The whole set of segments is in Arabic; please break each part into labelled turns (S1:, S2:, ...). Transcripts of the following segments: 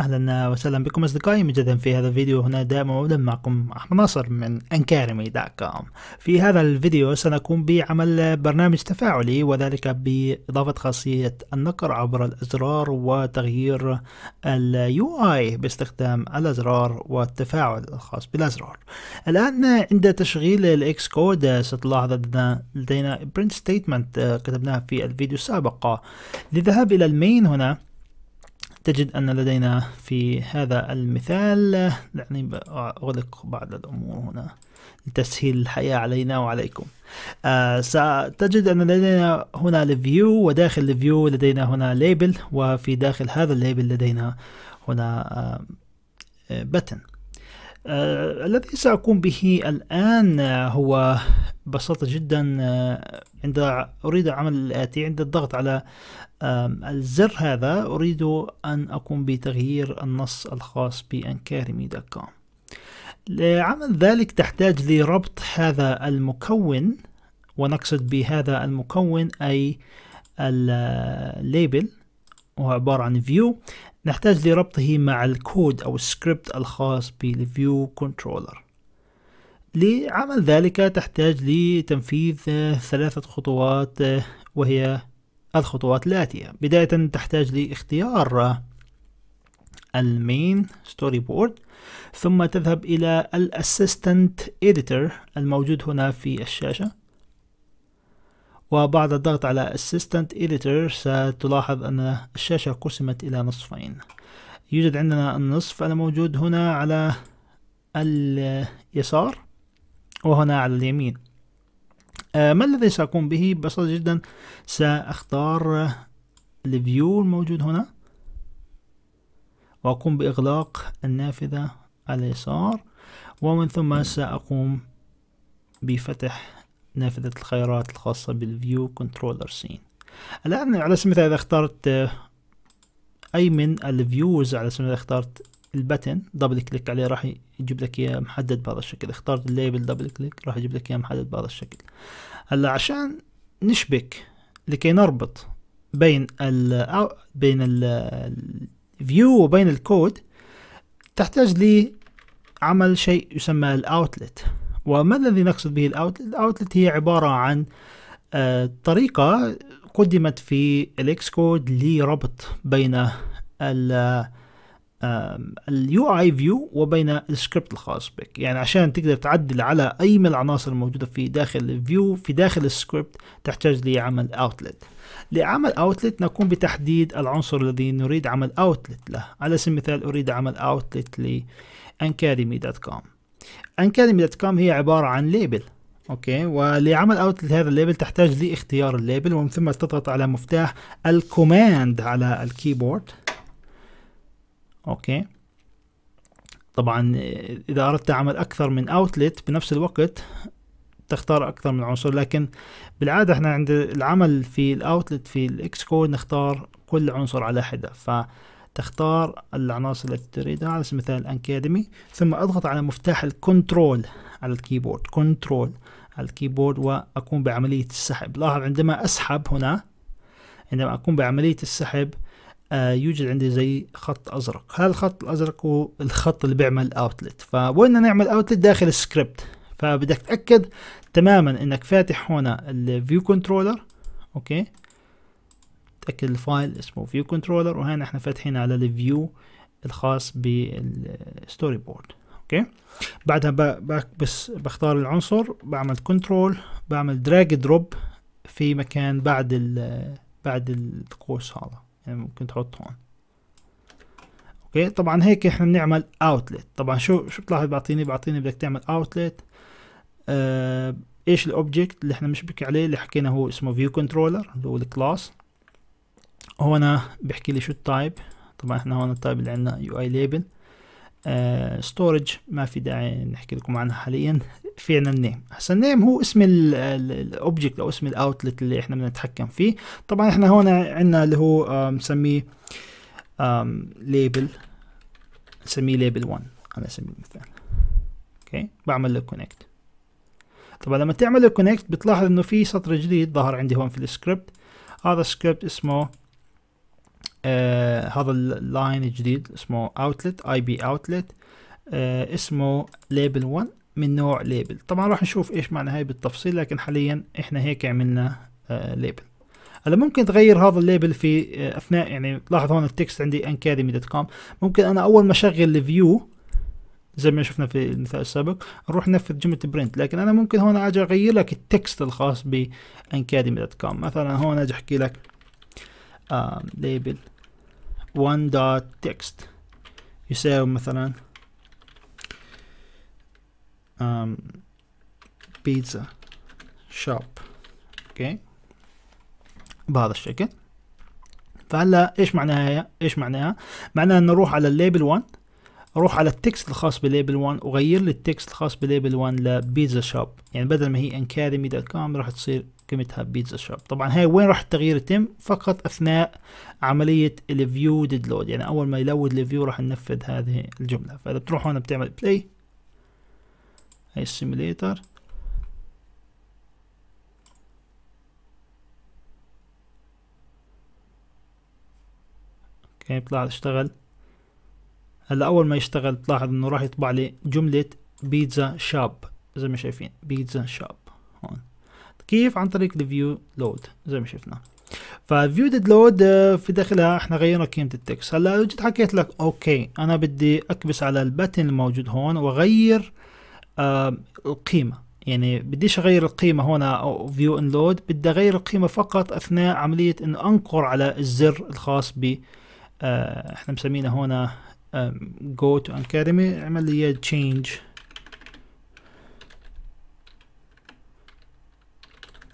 S1: اهلا وسهلا بكم اصدقائي مجددا في هذا الفيديو هنا دائما وابدا معكم احمد ناصر من انكارمي دوت كوم في هذا الفيديو سنقوم بعمل برنامج تفاعلي وذلك باضافه خاصيه النقر عبر الازرار وتغيير اليو اي باستخدام الازرار والتفاعل الخاص بالازرار الان عند تشغيل الاكس كود ستلاحظ اننا لدينا برنت ستيتمنت كتبناها في الفيديو السابق للذهاب الى المين هنا تجد أن لدينا في هذا المثال دعني أغلق بعض الأمور هنا لتسهيل الحياة علينا وعليكم آه ستجد أن لدينا هنا الفيو وداخل الفيو لدينا هنا ليبل وفي داخل هذا الليبل لدينا هنا آه بتن آه الذي سأقوم به الآن هو بسيطة جدا آه، عند أريد عمل الآتي عند الضغط على الزر هذا أريد أن أقوم بتغيير النص الخاص بأنكارمي دوت كوم لعمل ذلك تحتاج لربط هذا المكون ونقصد بهذا المكون أي الليبل آه، وهو عبارة عن فيو نحتاج لربطه مع الكود أو السكريبت الخاص بالفيو كنترولر لعمل ذلك تحتاج لتنفيذ آه، ثلاثة خطوات آه، وهي الخطوات الآتية بداية تحتاج لاختيار آه، المين ستوري بورد ثم تذهب إلى الاسيستنت إديتور الموجود هنا في الشاشة وبعد الضغط على Assistant Editor ستلاحظ أن الشاشة قسمت إلى نصفين يوجد عندنا النصف الموجود هنا على اليسار وهنا على اليمين آه، ما الذي سأقوم به ببساطة جدا سأختار آه، الفيو الموجود هنا وأقوم بإغلاق النافذة على اليسار ومن ثم سأقوم بفتح نافذة الخيارات الخاصة بالفيو كنترولر سين الآن على سبيل المثال إذا اخترت آه، أي من الفيوز على سبيل المثال اخترت البتن دبل كليك عليه راح يجيب لك اياه محدد بهذا الشكل اخترت الليبل دبل كليك راح يجيب لك اياه محدد بهذا الشكل هلا عشان نشبك لكي نربط بين ال بين الفيو وبين الكود تحتاج لعمل شيء يسمى الاوتلت وما الذي نقصد به الاوتلت الاوتلت هي عباره عن آه، طريقه قدمت في الاكس كود لربط بين ال اليو اي فيو وبين السكريبت الخاص بك يعني عشان تقدر تعدل على اي من العناصر الموجوده في داخل الفيو في داخل السكريبت تحتاج لعمل اوتلت لعمل اوتلت نقوم بتحديد العنصر الذي نريد عمل اوتلت له على سبيل المثال اريد عمل اوتلت لانكاديمي.com انكاديمي.com هي عباره عن ليبل اوكي ولعمل اوتلت هذا الليبل تحتاج لاختيار الليبل ومن ثم تضغط على مفتاح الكوماند على الكيبورد اوكي طبعا اذا اردت عمل اكثر من اوتلت بنفس الوقت تختار اكثر من عنصر لكن بالعاده احنا عند العمل في الاوتلت في الاكس كود نختار كل عنصر على حده فتختار العناصر التي تريدها على سبيل المثال اكاديمي ثم اضغط على مفتاح الكنترول على الكيبورد كنترول على الكيبورد واقوم بعمليه السحب لاحظ عندما اسحب هنا عندما اقوم بعمليه السحب آه، يوجد عندي زي خط ازرق هذا الخط الازرق هو الخط اللي بيعمل اوتلت فوين نعمل اوتلت داخل السكريبت فبدك تاكد تماما انك فاتح هنا الفيو كنترولر اوكي تاكد الفايل اسمه فيو كنترولر وهنا احنا فاتحين على الفيو الخاص بالستوري بورد اوكي بعدها بس بختار العنصر بعمل كنترول بعمل دراج دروب في مكان بعد ال بعد القوس هذا يعني ممكن تحط هون اوكي طبعا هيك احنا بنعمل اوتلت طبعا شو شو بتلاحظ بيعطيني بيعطيني بدك تعمل اوتلت آه ايش الاوبجكت اللي احنا مش بحكي عليه اللي حكينا هو اسمه فيو كنترولر اللي هو الكلاس هون بيحكي لي شو التايب طبعا احنا هون التايب اللي عندنا يو اي ليبل ستورج آه، ما في داعي نحكي لكم عنها حاليا في عنا النيم هسا النيم هو اسم الاوبجكت او اسم الاوتلت اللي احنا بدنا نتحكم فيه طبعا احنا هون عندنا اللي هو آه، نسميه ليبل آه، نسميه ليبل 1 على سبيل المثال اوكي بعمل له كونكت طبعا لما تعمل له كونكت بتلاحظ انه في سطر جديد ظهر عندي هون في السكريبت هذا السكريبت اسمه آه هذا اللاين الجديد اسمه اوتلت اي بي اوتلت اسمه ليبل 1 من نوع ليبل طبعا راح نشوف ايش معنى هاي بالتفصيل لكن حاليا احنا هيك عملنا ليبل آه، هلا ممكن تغير هذا الليبل في آه، اثناء يعني لاحظ هون التكست عندي انكاديمي دوت كوم ممكن انا اول ما اشغل الفيو زي ما شفنا في المثال السابق نروح ننفذ جمله برنت لكن انا ممكن هون اجي اغير لك التكست الخاص بانكاديمي دوت كوم مثلا هون اجي احكي لك ليبل 1.text يساوي مثلا بيتزا شوب اوكي بهذا الشكل فهلا ايش معناها هي ايش معناها معناها انه نروح على الليبل 1 اروح على التكست الخاص بليبل 1 واغير لي التكست الخاص بليبل 1 لبيتزا شوب يعني بدل ما هي انكاديمي دوت كوم راح تصير قيمتها بيتزا شوب طبعا هاي وين راح التغيير يتم فقط اثناء عمليه الفيو ديد لود يعني اول ما يلود الفيو راح ننفذ هذه الجمله فاذا بتروح هون بتعمل بلاي هاي السيميليتر اوكي طلع اشتغل هلا اول ما يشتغل بتلاحظ انه راح يطبع لي جمله بيتزا شاب زي ما شايفين بيتزا شاب هون كيف عن طريق الفيو لود زي ما شفنا فالفيو ديد لود في داخلها احنا غيرنا قيمه التكست هلا لو جيت حكيت لك اوكي انا بدي اكبس على الباتن الموجود هون واغير آه القيمه يعني بديش اغير القيمه هون او فيو ان لود بدي اغير القيمه فقط اثناء عمليه ان انقر على الزر الخاص ب آه احنا مسمينه هون جو آه، تو academy اعمل لي اياه تشينج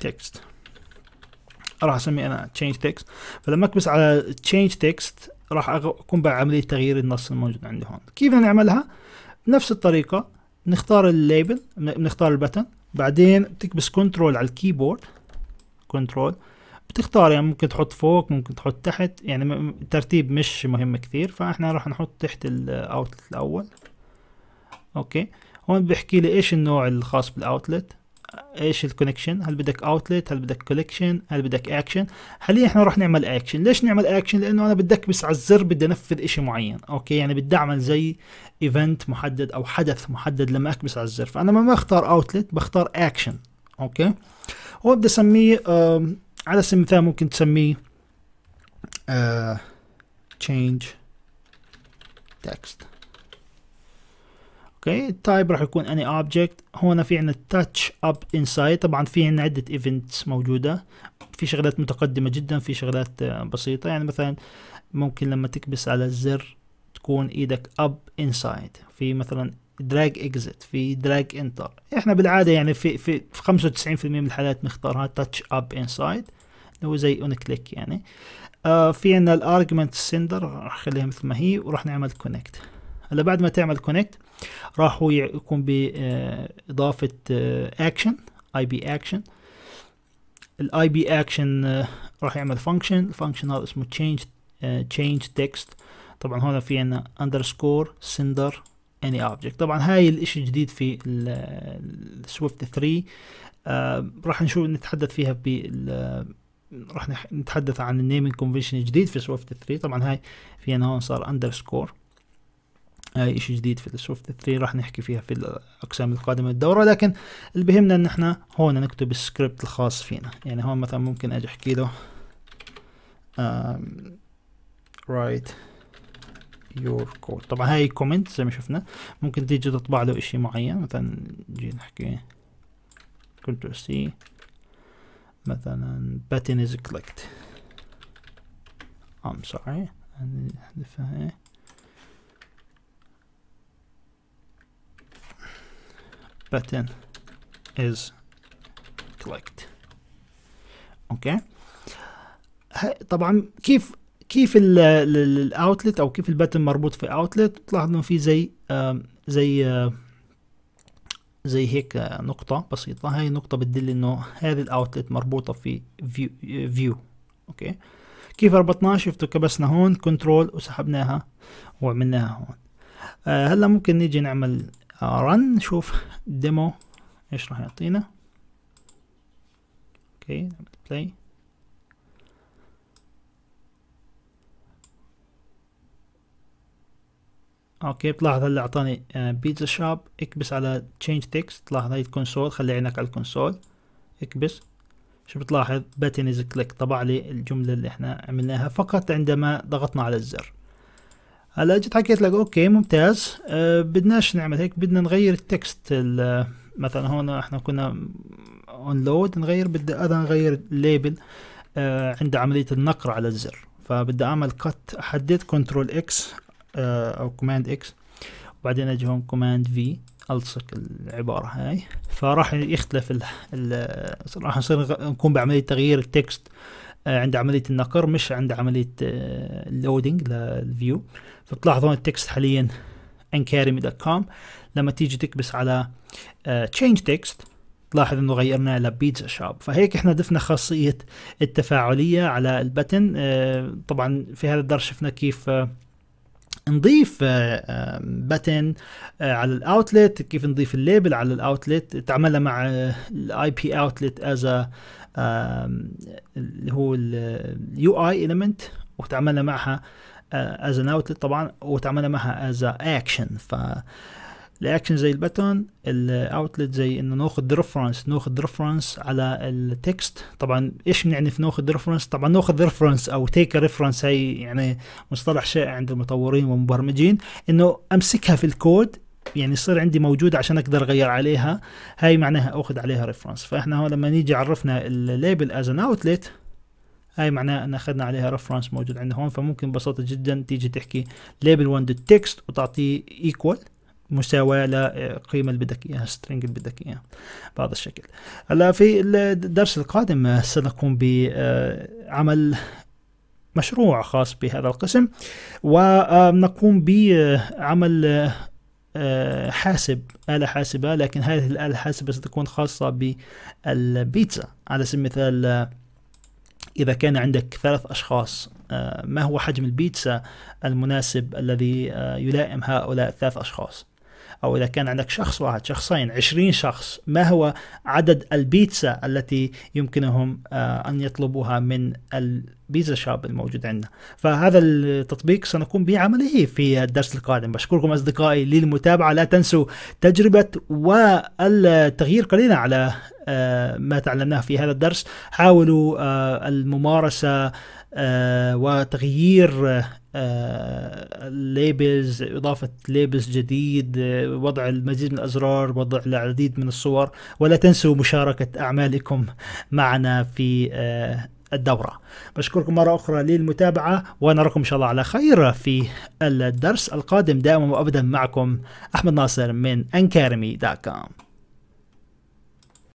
S1: تكست راح اسميه انا تشينج تكست فلما اكبس على تشينج تكست راح اقوم بعمليه تغيير النص الموجود عندي هون كيف نعملها بنفس الطريقه نختار الليبل بنختار البتن بعدين بتكبس كنترول على الكيبورد كنترول بتختار يعني ممكن تحط فوق ممكن تحط تحت يعني ترتيب مش مهم كثير فاحنا راح نحط تحت الاوتلت الاول اوكي هون بيحكي لي ايش النوع الخاص بالاوتلت ايش الكونكشن هل بدك اوتلت هل بدك كولكشن هل بدك اكشن حاليا احنا راح نعمل اكشن ليش نعمل اكشن لانه انا بدك بس على الزر بدي انفذ شيء معين اوكي يعني بدي اعمل زي ايفنت محدد او حدث محدد لما اكبس على الزر فانا ما بختار اوتلت بختار اكشن اوكي وبدي اسميه على سبيل المثال ممكن تسميه تشينج آه، تكست اوكي التايب راح يكون اني اوبجكت هون في عنا تاتش اب انسايد طبعا في عنا عده ايفنتس موجوده في شغلات متقدمه جدا في شغلات آه، بسيطه يعني مثلا ممكن لما تكبس على الزر تكون ايدك اب انسايد في مثلا دراج اكزيت في دراج انتر احنا بالعاده يعني في في 95% من الحالات نختارها تاتش اب انسايد اللي هو زي اون كليك يعني آه في عندنا الارجمنت سندر راح اخليها مثل ما هي وراح نعمل كونكت هلا بعد ما تعمل كونكت راحوا يقوم بإضافة اكشن اي بي اكشن الاي بي اكشن راح يعمل فانكشن الفانكشن هذا اسمه change آه، change text طبعا هنا في عندنا اندرسكور سندر اني اوبجكت طبعا هاي الاشي الجديد في السويفت 3 آه راح نشوف نتحدث فيها ب راح نتحدث عن النيمينج كونفنشن الجديد في سويفت 3 طبعا هاي في هون صار اندرسكور اي شيء جديد في السوفت 3 راح نحكي فيها في الاقسام القادمه من الدوره لكن اللي بهمنا ان احنا هون نكتب السكريبت الخاص فينا يعني هون مثلا ممكن اجي احكي له رايت يور كود طبعا هاي كومنت زي ما شفنا ممكن تيجي تطبع له اشي معين مثلا نجي نحكي كنترول سي مثلا button is clicked I'm sorry button is clicked اوكي طبعا كيف كيف الاوتلت او كيف البتن مربوط في اوتلت تلاحظ انه في زي زي زي هيك آه، نقطه بسيطه هاي النقطه بتدل انه هذه الاوتلت مربوطه في فيو اوكي آه، كيف ربطناها شفتوا كبسنا هون كنترول وسحبناها وعملناها هون آه، هلا ممكن نيجي نعمل رن نشوف ديمو ايش راح يعطينا اوكي بلاي اوكي بتلاحظ هلا اعطاني بيتزا آه، شوب اكبس على تشينج تكست تلاحظ هاي الكونسول خلي عينك على الكونسول اكبس شو بتلاحظ باتن از كليك طبع لي الجمله اللي احنا عملناها فقط عندما ضغطنا على الزر هلا جيت حكيت لك اوكي ممتاز آه، بدناش نعمل هيك بدنا نغير التكست مثلا هون احنا كنا اون لود نغير بدي انا اغير ليبل عند عمليه النقر على الزر فبدي اعمل كت احدد كنترول اكس آه، او كوماند اكس وبعدين اجي هون كوماند في الصق العباره هاي فراح يختلف ال راح نصير نكون بعمليه تغيير التكست عند عمليه النقر مش عند عمليه اللودنج آه، للفيو فبتلاحظون التكست حاليا انكارمي دوت كوم لما تيجي تكبس على تشينج آه، تكست تلاحظ انه غيرناه لبيتزا شوب فهيك احنا ضفنا خاصيه التفاعليه على البتن آه، طبعا في هذا الدرس شفنا كيف نضيف بتن آه، آه، على الاوتلت كيف نضيف الليبل على الاوتلت تعملها مع الاي بي اوتلت از اللي هو اليو اي آه، element وتعملها معها از ان اوتلت طبعا وتعملها معها از اكشن ف الاكشن زي الباترن الاوتلت زي انه ناخذ ريفرنس ناخذ ريفرنس على التكست طبعا ايش يعني في ناخذ ريفرنس طبعا ناخذ ريفرنس او تيك ريفرنس هي يعني مصطلح شائع عند المطورين والمبرمجين انه امسكها في الكود يعني يصير عندي موجودة عشان اقدر اغير عليها هاي معناها اخذ عليها ريفرنس فاحنا لما نيجي عرفنا الليبل از ان اوتلت هاي معناها ان اخذنا عليها ريفرنس موجود عندنا هون فممكن ببساطه جدا تيجي تحكي ليبل 1 تكست وتعطيه ايكوال مساواه للقيمه اللي بدك اياها سترينج اللي بدك اياها بهذا الشكل هلا في الدرس القادم سنقوم بعمل آه، مشروع خاص بهذا القسم ونقوم آه، بعمل آه، حاسب آلة حاسبة لكن هذه الآلة الحاسبة ستكون خاصة بالبيتزا على سبيل المثال إذا كان عندك ثلاث أشخاص ما هو حجم البيتزا المناسب الذي يلائم هؤلاء الثلاث أشخاص أو إذا كان عندك شخص واحد شخصين عشرين شخص ما هو عدد البيتزا التي يمكنهم آه، أن يطلبوها من البيتزا شاب الموجود عندنا فهذا التطبيق سنقوم بعمله في الدرس القادم بشكركم أصدقائي للمتابعة لا تنسوا تجربة والتغيير قليلا على آه، ما تعلمناه في هذا الدرس حاولوا آه، الممارسة وتغيير ليبلز آه، اضافه ليبلز جديد آه، وضع المزيد من الازرار وضع العديد من الصور ولا تنسوا مشاركه اعمالكم معنا في آه، الدورة بشكركم مرة أخرى للمتابعة ونراكم إن شاء الله على خير في الدرس القادم دائما وأبدا معكم أحمد ناصر من أنكارمي دوت كوم